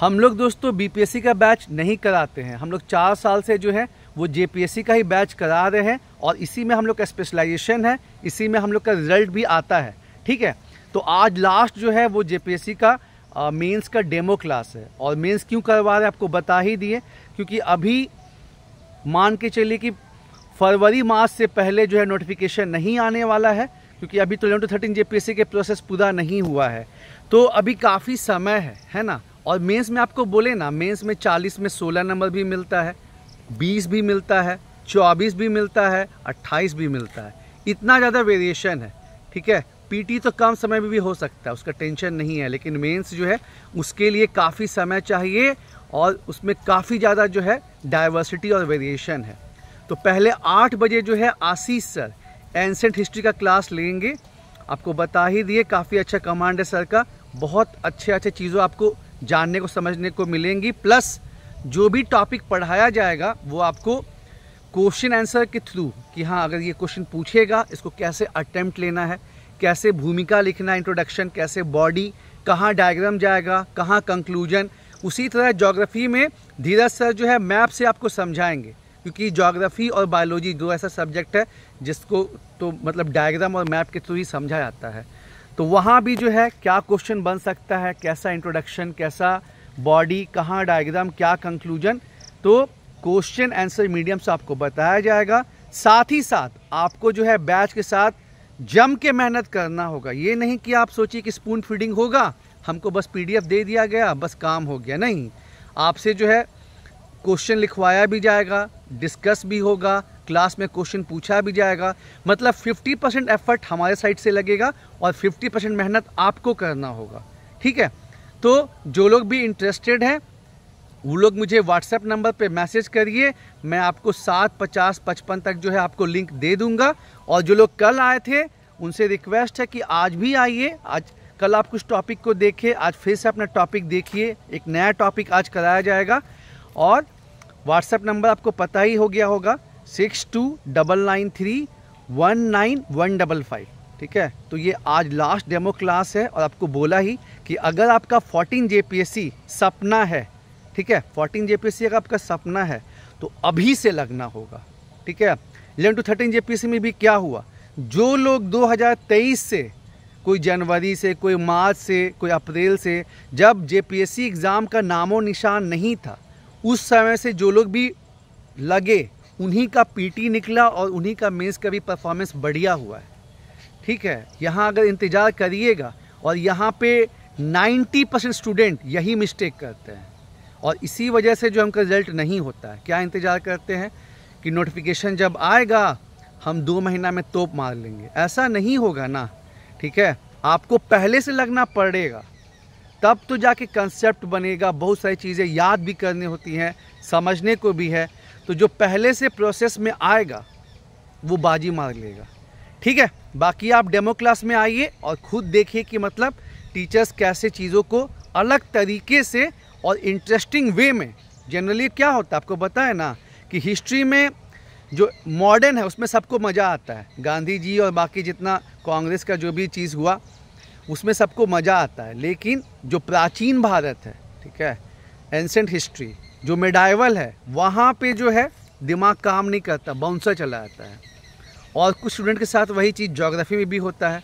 हम लोग दोस्तों बीपीएससी का बैच नहीं कराते हैं हम लोग चार साल से जो है वो जेपीएससी का ही बैच करा रहे हैं और इसी में हम लोग का स्पेशलाइजेशन है इसी में हम लोग का रिजल्ट भी आता है ठीक है तो आज लास्ट जो है वो जेपीएससी का मेंस का डेमो क्लास है और मेंस क्यों करवा रहे हैं आपको बता ही दिए क्योंकि अभी मान के चलिए कि फरवरी मास से पहले जो है नोटिफिकेशन नहीं आने वाला है क्योंकि अभी तो इलेवन टू थर्टीन जे के प्रोसेस पूरा नहीं हुआ है तो अभी काफ़ी समय है है ना और मेंस में आपको बोले ना मेंस में 40 में 16 नंबर भी मिलता है 20 भी मिलता है 24 भी मिलता है 28 भी मिलता है इतना ज़्यादा वेरिएशन है ठीक है पीटी तो कम समय में भी हो सकता है उसका टेंशन नहीं है लेकिन मेंस जो है उसके लिए काफ़ी समय चाहिए और उसमें काफ़ी ज़्यादा जो है डाइवर्सिटी और वेरिएशन है तो पहले आठ बजे जो है आशीष सर एंसेंट हिस्ट्री का क्लास लेंगे आपको बता ही दिए काफ़ी अच्छा कमांड है सर का बहुत अच्छे अच्छे चीज़ों आपको जानने को समझने को मिलेंगी प्लस जो भी टॉपिक पढ़ाया जाएगा वो आपको क्वेश्चन आंसर के थ्रू कि हाँ अगर ये क्वेश्चन पूछेगा इसको कैसे अटैम्प्ट लेना है कैसे भूमिका लिखना इंट्रोडक्शन कैसे बॉडी कहाँ डायग्राम जाएगा कहाँ कंक्लूजन उसी तरह जोग्राफ़ी में धीरज सर जो है मैप से आपको समझाएंगे क्योंकि जोग्राफ़ी और बायोलॉजी दो ऐसा सब्जेक्ट है जिसको तो मतलब डायग्राम और मैप के थ्रू ही समझा जाता है तो वहाँ भी जो है क्या क्वेश्चन बन सकता है कैसा इंट्रोडक्शन कैसा बॉडी कहाँ डायग्राम क्या कंक्लूजन तो क्वेश्चन आंसर मीडियम से आपको बताया जाएगा साथ ही साथ आपको जो है बैच के साथ जम के मेहनत करना होगा ये नहीं कि आप सोचिए कि स्पून फीडिंग होगा हमको बस पीडीएफ दे दिया गया बस काम हो गया नहीं आपसे जो है क्वेश्चन लिखवाया भी जाएगा डिस्कस भी होगा क्लास में क्वेश्चन पूछा भी जाएगा मतलब 50 परसेंट एफर्ट हमारे साइड से लगेगा और 50 परसेंट मेहनत आपको करना होगा ठीक है तो जो लोग भी इंटरेस्टेड हैं वो लोग मुझे व्हाट्सएप नंबर पे मैसेज करिए मैं आपको सात पचास पचपन तक जो है आपको लिंक दे दूंगा और जो लोग कल आए थे उनसे रिक्वेस्ट है कि आज भी आइए आज कल आप कुछ टॉपिक को देखिए आज फिर से अपना टॉपिक देखिए एक नया टॉपिक आज कराया जाएगा और व्हाट्सएप नंबर आपको पता ही हो गया होगा six two double nine three one nine one double five ठीक है तो ये आज लास्ट डेमो क्लास है और आपको बोला ही कि अगर आपका फोर्टीन जे सपना है ठीक है फोर्टीन जे अगर आपका सपना है तो अभी से लगना होगा ठीक है इलेवन टू थर्टीन जे में भी क्या हुआ जो लोग 2023 से कोई जनवरी से कोई मार्च से कोई अप्रैल से जब जे एग्ज़ाम का नामो निशान नहीं था उस समय से जो लोग भी लगे उन्हीं का पीटी निकला और उन्हीं का मेंस का भी परफॉर्मेंस बढ़िया हुआ है ठीक है यहाँ अगर इंतज़ार करिएगा और यहाँ पे 90 परसेंट स्टूडेंट यही मिस्टेक करते हैं और इसी वजह से जो हमका रिजल्ट नहीं होता है क्या इंतज़ार करते हैं कि नोटिफिकेशन जब आएगा हम दो महीना में तोप मार लेंगे ऐसा नहीं होगा ना ठीक है आपको पहले से लगना पड़ेगा तब तो जाके कंसेप्ट बनेगा बहुत सारी चीज़ें याद भी करनी होती हैं समझने को भी है तो जो पहले से प्रोसेस में आएगा वो बाजी मार लेगा ठीक है बाकी आप डेमो क्लास में आइए और ख़ुद देखिए कि मतलब टीचर्स कैसे चीज़ों को अलग तरीके से और इंटरेस्टिंग वे में जनरली क्या होता है आपको बताए ना कि हिस्ट्री में जो मॉडर्न है उसमें सबको मज़ा आता है गांधी जी और बाकी जितना कांग्रेस का जो भी चीज़ हुआ उसमें सबको मज़ा आता है लेकिन जो प्राचीन भारत है ठीक है एंसेंट हिस्ट्री जो मेडाइवल है वहाँ पे जो है दिमाग काम नहीं करता बाउंसर चला जाता है और कुछ स्टूडेंट के साथ वही चीज़ जोग्राफ़ी में भी होता है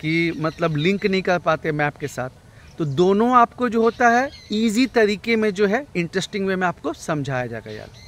कि मतलब लिंक नहीं कर पाते मैप के साथ तो दोनों आपको जो होता है इजी तरीके में जो है इंटरेस्टिंग वे में आपको समझाया जाएगा यार